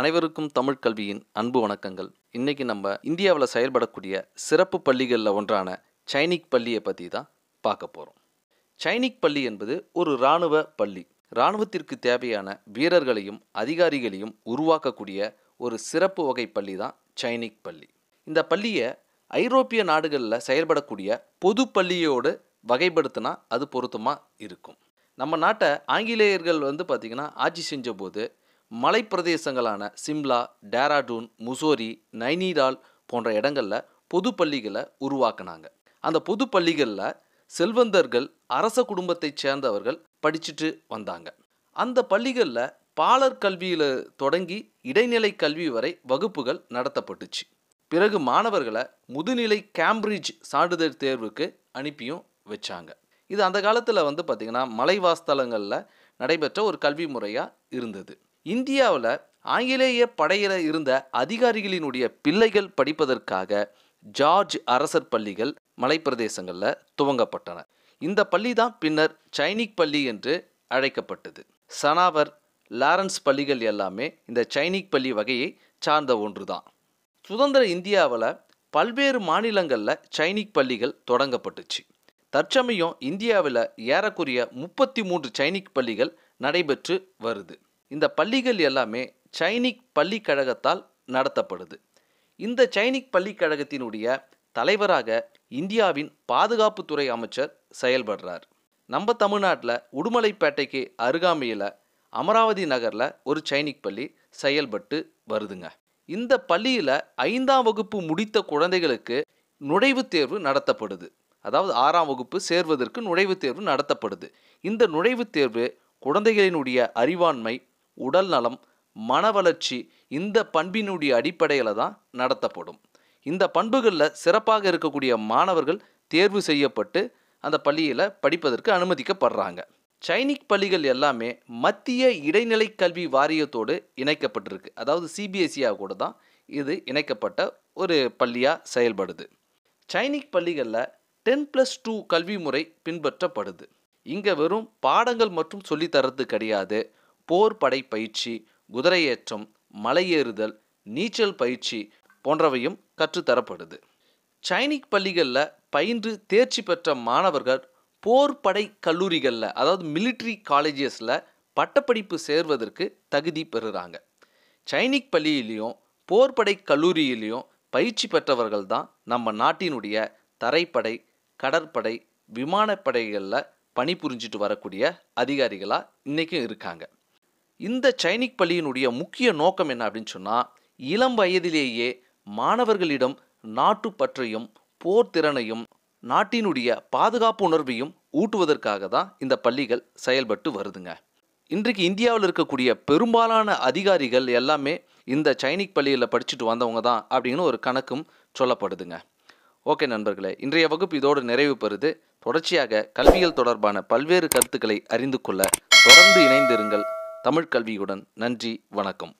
அனைவருக்கும் தமிழ் கல்வியின் அன்பு வணக்கங்கள் இன்றைக்கி நம்ம இந்தியாவில் செயல்படக்கூடிய சிறப்பு பள்ளிகளில் ஒன்றான சைனிக் பள்ளியை பற்றி தான் பார்க்க போகிறோம் சைனிக் பள்ளி என்பது ஒரு இராணுவ பள்ளி இராணுவத்திற்கு தேவையான வீரர்களையும் அதிகாரிகளையும் உருவாக்கக்கூடிய ஒரு சிறப்பு வகை பள்ளி தான் சைனிக் பள்ளி இந்த பள்ளியை ஐரோப்பிய நாடுகளில் செயல்படக்கூடிய பொது பள்ளியோடு வகைப்படுத்தினா அது பொருத்தமாக இருக்கும் நம்ம நாட்டை ஆங்கிலேயர்கள் வந்து பார்த்திங்கன்னா ஆட்சி செஞ்ச போது மலைப்பிரதேசங்களான சிம்லா டேராடூன் முசோரி நைனிடால் போன்ற இடங்களில் பொது பள்ளிகளை உருவாக்குனாங்க அந்த பொது பள்ளிகளில் செல்வந்தர்கள் அரச குடும்பத்தைச் சேர்ந்தவர்கள் படிச்சுட்டு வந்தாங்க அந்த பள்ளிகளில் பாலர் கல்வியில் தொடங்கி இடைநிலை கல்வி வரை வகுப்புகள் நடத்தப்பட்டுச்சு பிறகு மாணவர்களை முதுநிலை கேம்பிரிட்ஜ் சான்றிதழ் தேர்வுக்கு அனுப்பியும் வச்சாங்க இது அந்த காலத்தில் வந்து பார்த்திங்கன்னா மலைவாஸ்தலங்களில் நடைபெற்ற ஒரு கல்வி முறையாக இருந்தது இந்தியாவில் ஆங்கிலேய படையில் இருந்த அதிகாரிகளினுடைய பிள்ளைகள் படிப்பதற்காக ஜார்ஜ் அரசர் பள்ளிகள் மலைப்பிரதேசங்களில் துவங்கப்பட்டன இந்த பள்ளி தான் பின்னர் சைனிக் பள்ளி என்று அழைக்கப்பட்டது சனாவர் லாரன்ஸ் பள்ளிகள் எல்லாமே இந்த சைனிக் பள்ளி வகையை சார்ந்த ஒன்று தான் சுதந்திர இந்தியாவில் பல்வேறு மாநிலங்களில் சைனிக் பள்ளிகள் தொடங்கப்பட்டுச்சு தற்சமயம் இந்தியாவில் ஏறக்குறைய முப்பத்தி மூன்று சைனிக் பள்ளிகள் நடைபெற்று வருது இந்த பள்ளிகள் எல்லாமே சைனிக் பள்ளிக்கழகத்தால் நடத்தப்படுது இந்த சைனிக் பள்ளிக்கழகத்தினுடைய தலைவராக இந்தியாவின் பாதுகாப்புத்துறை அமைச்சர் செயல்படுறார் நம்ம தமிழ்நாட்டில் உடுமலைப்பேட்டைக்கு அருகாமையில் அமராவதி நகரில் ஒரு சைனிக் பள்ளி செயல்பட்டு வருதுங்க இந்த பள்ளியில் ஐந்தாம் வகுப்பு முடித்த குழந்தைகளுக்கு நுழைவுத் தேர்வு நடத்தப்படுது அதாவது ஆறாம் வகுப்பு சேர்வதற்கு நுழைவுத் தேர்வு நடத்தப்படுது இந்த நுழைவுத் தேர்வு குழந்தைகளினுடைய அறிவாண்மை உடல் நலம் மன வளர்ச்சி இந்த பண்பினுடைய அடிப்படையில் தான் நடத்தப்படும் இந்த பண்புகளில் சிறப்பாக இருக்கக்கூடிய மாணவர்கள் தேர்வு செய்யப்பட்டு அந்த பள்ளியில் படிப்பதற்கு அனுமதிக்கப்படுறாங்க சைனிக் பள்ளிகள் எல்லாமே மத்திய இடைநிலை கல்வி வாரியத்தோடு இணைக்கப்பட்டிருக்கு அதாவது சிபிஎஸ்சியாக கூட தான் இது இணைக்கப்பட்ட ஒரு பள்ளியாக செயல்படுது சைனிக் பள்ளிகளில் டென் ப்ளஸ் டூ கல்வி முறை பின்பற்றப்படுது இங்கே வெறும் பாடங்கள் மற்றும் சொல்லித்தரது கிடையாது போர் படை பயிற்சி குதிரையேற்றம் மலையேறுதல் நீச்சல் பயிற்சி போன்றவையும் கற்றுத்தரப்படுது சைனிக் பள்ளிகளில் பயின்று தேர்ச்சி பெற்ற மாணவர்கள் போர் படை கல்லூரிகளில் அதாவது மிலிட்ரி காலேஜஸில் பட்டப்படிப்பு சேர்வதற்கு தகுதி பெறுகிறாங்க சைனிக் பள்ளியிலையும் போர்படை கல்லூரியிலையும் பயிற்சி பெற்றவர்கள் தான் நம்ம நாட்டினுடைய தரைப்படை கடற்படை விமானப்படைகளில் பணிபுரிஞ்சிட்டு வரக்கூடிய அதிகாரிகளாக இன்றைக்கும் இருக்காங்க இந்த சைனிக் பள்ளியினுடைய முக்கிய நோக்கம் என்ன அப்படின்னு சொன்னால் இளம் வயதிலேயே மாணவர்களிடம் பற்றையும் போர் திறனையும் நாட்டினுடைய பாதுகாப்பு உணர்வையும் ஊட்டுவதற்காக தான் இந்த பள்ளிகள் செயல்பட்டு வருதுங்க இன்றைக்கு இந்தியாவில் இருக்கக்கூடிய பெரும்பாலான அதிகாரிகள் எல்லாமே இந்த சைனிக் பள்ளியில் படிச்சுட்டு வந்தவங்க தான் அப்படின்னு ஒரு கணக்கும் சொல்லப்படுதுங்க ஓகே நண்பர்களே இன்றைய வகுப்பு இதோடு நிறைவு பெறுது தொடர்ச்சியாக கல்வியல் தொடர்பான பல்வேறு கருத்துக்களை அறிந்து கொள்ள தொடர்ந்து இணைந்திருங்கள் தமிழ் கல்வியுடன் நன்றி வணக்கம்